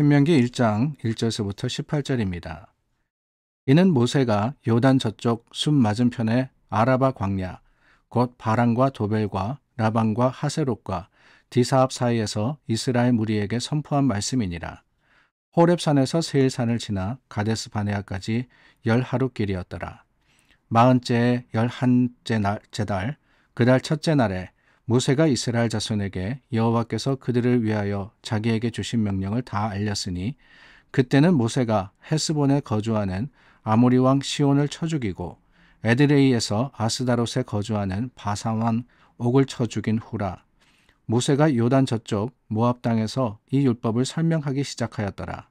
신명기 1장 1절서부터 18절입니다. 이는 모세가 요단 저쪽 숨 맞은편에 아라바 광야 곧 바람과 도벨과 라방과 하세롯과 디사합 사이에서 이스라엘 무리에게 선포한 말씀이니라. 호렙산에서 세일산을 지나 가데스 바네아까지 열 하루 길이었더라. 마흔째 열한째 날, 제달, 그달 첫째 날에 모세가 이스라엘 자손에게 여호와께서 그들을 위하여 자기에게 주신 명령을 다 알렸으니 그때는 모세가 헤스본에 거주하는 아모리 왕 시온을 쳐 죽이고 에드레이에서 아스다롯에 거주하는 바산 왕 옥을 쳐 죽인 후라 모세가 요단 저쪽 모압 땅에서 이 율법을 설명하기 시작하였더라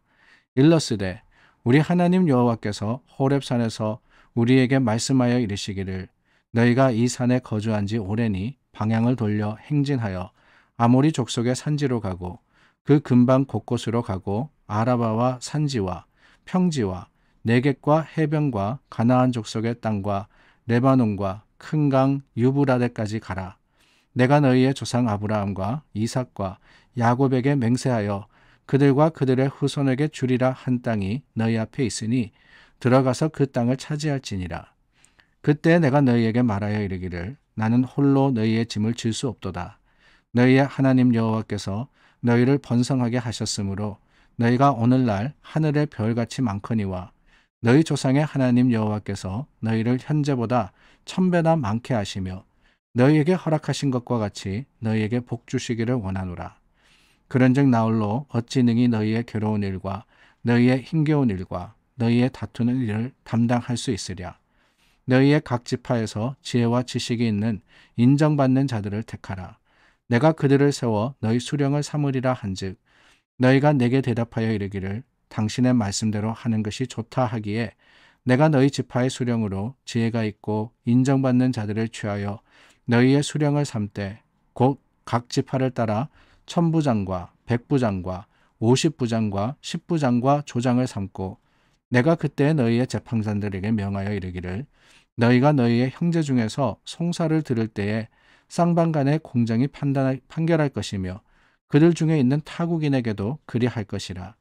일러스되 우리 하나님 여호와께서 호렙산에서 우리에게 말씀하여 이르시기를 너희가 이 산에 거주한 지 오래니 방향을 돌려 행진하여 아모리 족속의 산지로 가고 그 근방 곳곳으로 가고 아라바와 산지와 평지와 내객과 해변과 가나안 족속의 땅과 레바논과 큰 강 유브라데까지 가라. 내가 너희의 조상 아브라함과 이삭과 야곱에게 맹세하여 그들과 그들의 후손에게 주리라 한 땅이 너희 앞에 있으니 들어가서 그 땅을 차지할지니라. 그때 내가 너희에게 말하여 이르기를 나는 홀로 너희의 짐을 질 수 없도다. 너희의 하나님 여호와께서 너희를 번성하게 하셨으므로 너희가 오늘날 하늘의 별같이 많거니와 너희 조상의 하나님 여호와께서 너희를 현재보다 천배나 많게 하시며 너희에게 허락하신 것과 같이 너희에게 복 주시기를 원하노라. 그런즉 나홀로 어찌 능히 너희의 괴로운 일과 너희의 힘겨운 일과 너희의 다투는 일을 담당할 수 있으랴. 너희의 각 지파에서 지혜와 지식이 있는 인정받는 자들을 택하라. 내가 그들을 세워 너희 수령을 삼으리라 한즉 너희가 내게 대답하여 이르기를 당신의 말씀대로 하는 것이 좋다 하기에 내가 너희 지파의 수령으로 지혜가 있고 인정받는 자들을 취하여 너희의 수령을 삼 때 곧 각 지파를 따라 천부장과 백부장과 오십부장과 십부장과 조장을 삼고 내가 그때 너희의 재판관들에게 명하여 이르기를 너희가 너희의 형제 중에서 송사를 들을 때에 쌍방간의 공정이 판단 할 판결할 것이며 그들 중에 있는 타국인에게도 그리할 것이라.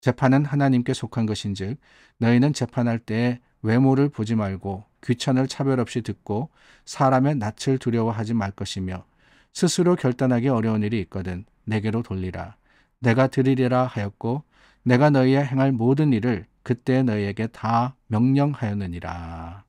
재판은 하나님께 속한 것인즉 너희는 재판할 때에 외모를 보지 말고 귀천을 차별 없이 듣고 사람의 낯을 두려워하지 말 것이며 스스로 결단하기 어려운 일이 있거든 내게로 돌리라. 내가 드리리라 하였고 내가 너희의 행할 모든 일을 그때 너희에게 다 명령하였느니라.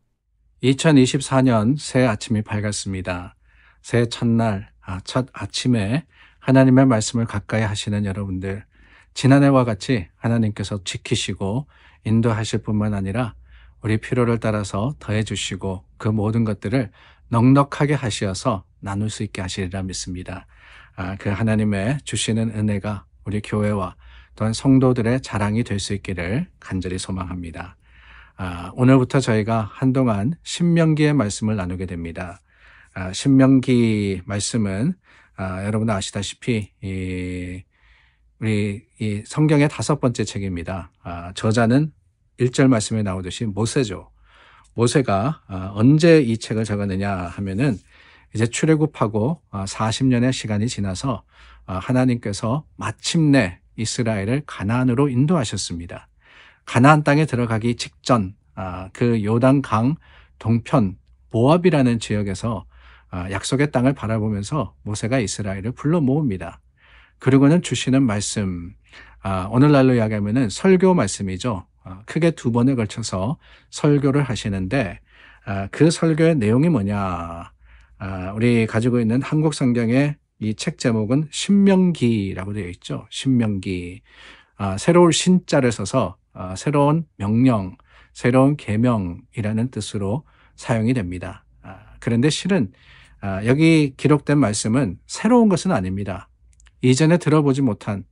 2024년 새 아침이 밝았습니다. 새 첫날, 아, 첫 아침에 하나님의 말씀을 가까이 하시는 여러분들, 지난해와 같이 하나님께서 지키시고 인도하실 뿐만 아니라 우리 필요를 따라서 더해주시고 그 모든 것들을 넉넉하게 하시어서 나눌 수 있게 하시리라 믿습니다. 아, 그 하나님의 주시는 은혜가 우리 교회와 또한 성도들의 자랑이 될 수 있기를 간절히 소망합니다. 아, 오늘부터 저희가 한동안 신명기의 말씀을 나누게 됩니다. 아, 신명기 말씀은 아, 여러분 아시다시피 이, 우리 이 성경의 다섯 번째 책입니다. 아, 저자는 1절 말씀에 나오듯이 모세죠. 모세가 아, 언제 이 책을 적었느냐 하면은 이제 출애굽하고 40년의 아, 시간이 지나서 아, 하나님께서 마침내 이스라엘을 가나안으로 인도하셨습니다. 가나안 땅에 들어가기 직전 아, 그 요단강 동편 보압이라는 지역에서 아, 약속의 땅을 바라보면서 모세가 이스라엘을 불러 모읍니다. 그리고는 주시는 말씀, 아, 오늘날로 이야기하면 설교 말씀이죠. 크게 두 번에 걸쳐서 설교를 하시는데 그 설교의 내용이 뭐냐? 우리 가지고 있는 한국 성경의 이책 제목은 신명기라고 되어 있죠. 신명기. 아, 새로운 신자를 써서 아, 새로운 명령, 새로운 계명이라는 뜻으로 사용이 됩니다. 아, 그런데 실은 아, 여기 기록된 말씀은 새로운 것은 아닙니다. 이전에 들어보지 못한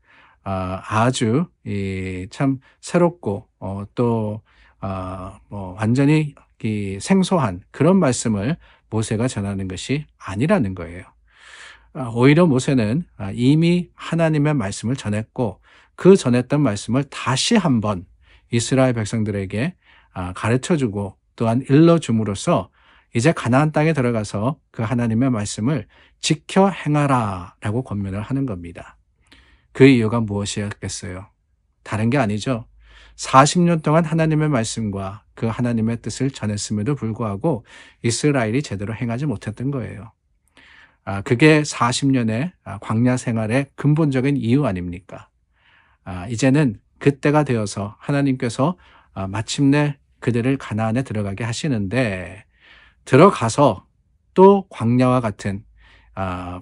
아, 아주 이, 참 새롭고 어, 또 아, 뭐 완전히 이, 생소한 그런 말씀을 모세가 전하는 것이 아니라는 거예요. 아, 오히려 모세는 아, 이미 하나님의 말씀을 전했고 그 전했던 말씀을 다시 한번 이스라엘 백성들에게 아, 가르쳐주고 또한 일러줌으로써 이제 가나안 땅에 들어가서 그 하나님의 말씀을 지켜 행하라라고 권면을 하는 겁니다. 그 이유가 무엇이었겠어요? 다른 게 아니죠. 40년 동안 하나님의 말씀과 그 하나님의 뜻을 전했음에도 불구하고 이스라엘이 제대로 행하지 못했던 거예요. 아, 그게 40년의 아, 광야 생활의 근본적인 이유 아닙니까? 아, 이제는 그때가 되어서 하나님께서 마침내 그들을 가나안에 들어가게 하시는데 들어가서 또 광야와 같은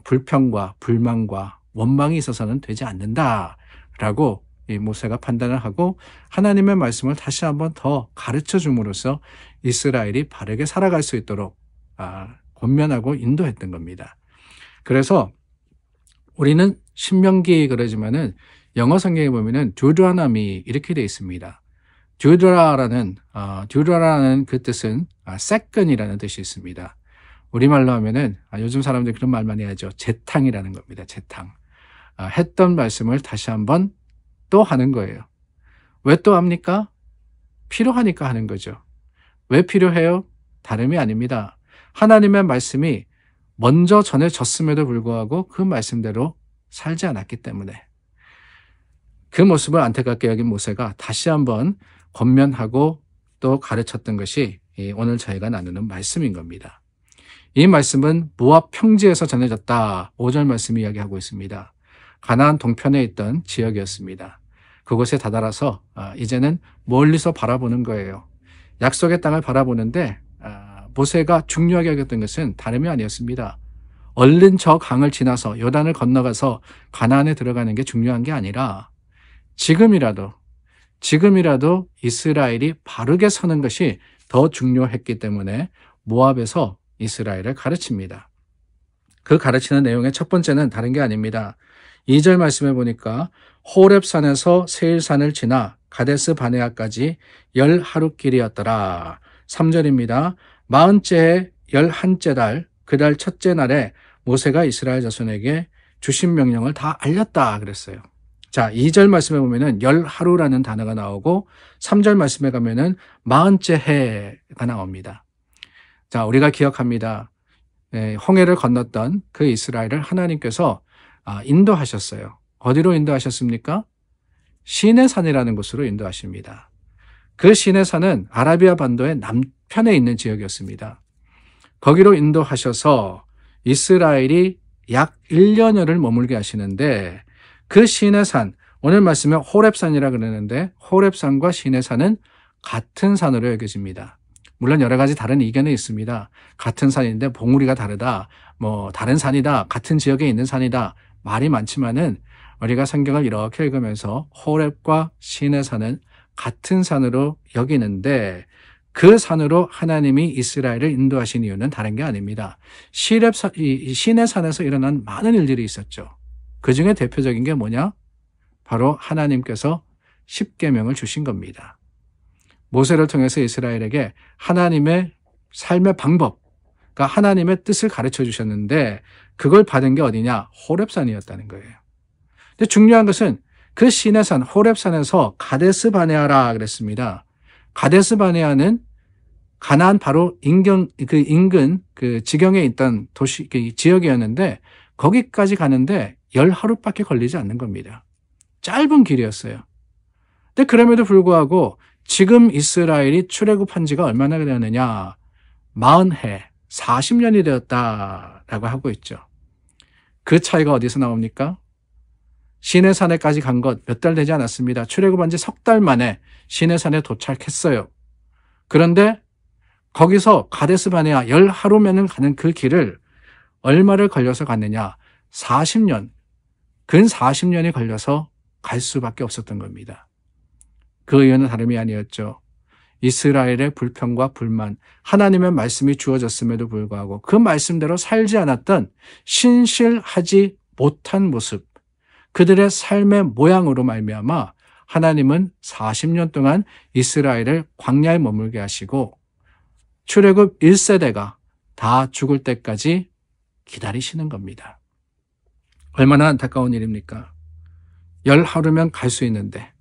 불평과 불만과 원망이 있어서는 되지 않는다라고 이 모세가 판단을 하고 하나님의 말씀을 다시 한번 더 가르쳐 줌으로써 이스라엘이 바르게 살아갈 수 있도록 아, 권면하고 인도했던 겁니다. 그래서 우리는 신명기 그러지만은 영어 성경에 보면은 두드라나미 이렇게 되어 있습니다. 듀드라라는 어, 듀드라라는 그 뜻은 아, 세컨이라는 뜻이 있습니다. 우리말로 하면은 아, 요즘 사람들이 그런 말 많이 하죠. 재탕이라는 겁니다. 재탕. 아, 했던 말씀을 다시 한번 또 하는 거예요. 왜 또 합니까? 필요하니까 하는 거죠. 왜 필요해요? 다름이 아닙니다. 하나님의 말씀이 먼저 전해졌음에도 불구하고 그 말씀대로 살지 않았기 때문에 그 모습을 안타깝게 여긴 모세가 다시 한번 권면하고 또 가르쳤던 것이 오늘 저희가 나누는 말씀인 겁니다. 이 말씀은 모압 평지에서 전해졌다. 5절 말씀이 이야기하고 있습니다. 가나안 동편에 있던 지역이었습니다. 그곳에 다다라서 아, 이제는 멀리서 바라보는 거예요. 약속의 땅을 바라보는데 모세가 중요하게 여겼던 것은 다름이 아니었습니다. 얼른 저 강을 지나서 요단을 건너가서 가나안에 들어가는 게 중요한 게 아니라 지금이라도 지금이라도 이스라엘이 바르게 서는 것이 더 중요했기 때문에 모압에서 이스라엘을 가르칩니다. 그 가르치는 내용의 첫 번째는 다른 게 아닙니다. 2절 말씀해 보니까 호렙산에서 세일산을 지나 가데스 바네아까지 열 하루 길이었더라. 3절입니다. 마흔째 열한째 달, 그 달 첫째 날에 모세가 이스라엘 자손에게 주신 명령을 다 알렸다 그랬어요. 자, 2절 말씀에 보면은 열 하루라는 단어가 나오고 3절 말씀에 가면은 마흔째 해가 나옵니다. 자, 우리가 기억합니다. 예, 홍해를 건넜던 그 이스라엘을 하나님께서 아, 인도하셨어요. 어디로 인도하셨습니까? 시내산이라는 곳으로 인도하십니다. 그 시내산은 아라비아 반도의 남, 쪽 편에 있는 지역이었습니다. 거기로 인도하셔서 이스라엘이 약 1년여를 머물게 하시는데 그 시내산, 오늘 말씀에 호랩산이라 그러는데 호랩산과 시내산은 같은 산으로 여겨집니다. 물론 여러 가지 다른 의견이 있습니다. 같은 산인데 봉우리가 다르다. 뭐 다른 산이다. 같은 지역에 있는 산이다. 말이 많지만은 우리가 성경을 이렇게 읽으면서 호랩과 시내산은 같은 산으로 여기는데 그 산으로 하나님이 이스라엘을 인도하신 이유는 다른 게 아닙니다. 시내 산에서 일어난 많은 일들이 있었죠. 그 중에 대표적인 게 뭐냐? 바로 하나님께서 십계명을 주신 겁니다. 모세를 통해서 이스라엘에게 하나님의 삶의 방법, 그러니까 하나님의 뜻을 가르쳐 주셨는데 그걸 받은 게 어디냐? 호렙산이었다는 거예요. 근데 중요한 것은 그 시내산 호렙산에서 가데스 바네아라 그랬습니다. 가데스 바네아는 가나안 바로 인경 그 인근 그 지경에 있던 도시 그 지역이었는데 거기까지 가는데 열 하루밖에 걸리지 않는 겁니다. 짧은 길이었어요. 근데 그럼에도 불구하고 지금 이스라엘이 출애굽한 지가 얼마나 되었느냐? 40해, 40년이 되었다라고 하고 있죠. 그 차이가 어디서 나옵니까? 시내 산에까지 간 것 몇 달 되지 않았습니다. 출애굽한 지 석 달 만에 시내 산에 도착했어요. 그런데 거기서 가데스 바네아 열 하루면은 가는 그 길을 얼마를 걸려서 갔느냐? 40년, 근 40년이 걸려서 갈 수밖에 없었던 겁니다. 그 이유는 다름이 아니었죠. 이스라엘의 불평과 불만, 하나님의 말씀이 주어졌음에도 불구하고 그 말씀대로 살지 않았던 신실하지 못한 모습, 그들의 삶의 모양으로 말미암아 하나님은 40년 동안 이스라엘을 광야에 머물게 하시고 출애굽 1세대가 다 죽을 때까지 기다리시는 겁니다. 얼마나 안타까운 일입니까? 열 하루면 갈 수 있는데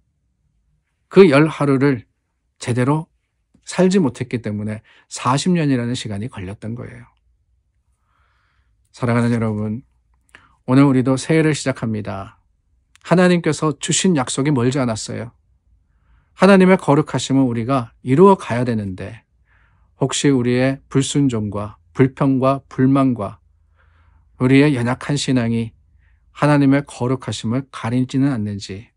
그 열 하루를 제대로 살지 못했기 때문에 40년이라는 시간이 걸렸던 거예요. 사랑하는 여러분, 오늘 우리도 새해를 시작합니다. 하나님께서 주신 약속이 멀지 않았어요. 하나님의 거룩하심을 우리가 이루어 가야 되는데 혹시 우리의 불순종과 불평과 불만과 우리의 연약한 신앙이 하나님의 거룩하심을 가리지는 않는지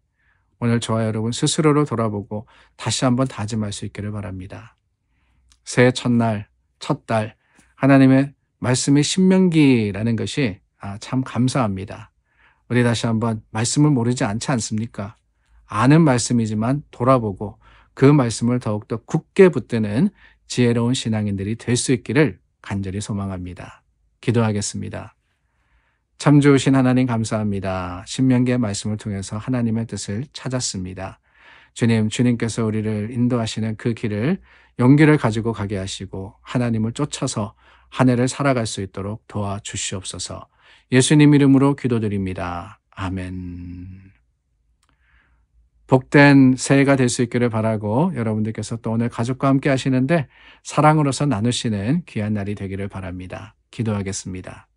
오늘 저와 여러분 스스로를 돌아보고 다시 한번 다짐할 수 있기를 바랍니다. 새해 첫날, 첫달 하나님의 말씀이 신명기라는 것이 아, 참 감사합니다. 우리 다시 한번 말씀을 모르지 않지 않습니까? 아는 말씀이지만 돌아보고 그 말씀을 더욱더 굳게 붙드는 지혜로운 신앙인들이 될 수 있기를 간절히 소망합니다. 기도하겠습니다. 참 좋으신 하나님 감사합니다. 신명기 말씀을 통해서 하나님의 뜻을 찾았습니다. 주님, 주님께서 우리를 인도하시는 그 길을 용기를 가지고 가게 하시고 하나님을 쫓아서 한 해를 살아갈 수 있도록 도와주시옵소서. 예수님 이름으로 기도드립니다. 아멘. 복된 새해가 될 수 있기를 바라고 여러분들께서 또 오늘 가족과 함께 하시는데 사랑으로서 나누시는 귀한 날이 되기를 바랍니다. 기도하겠습니다.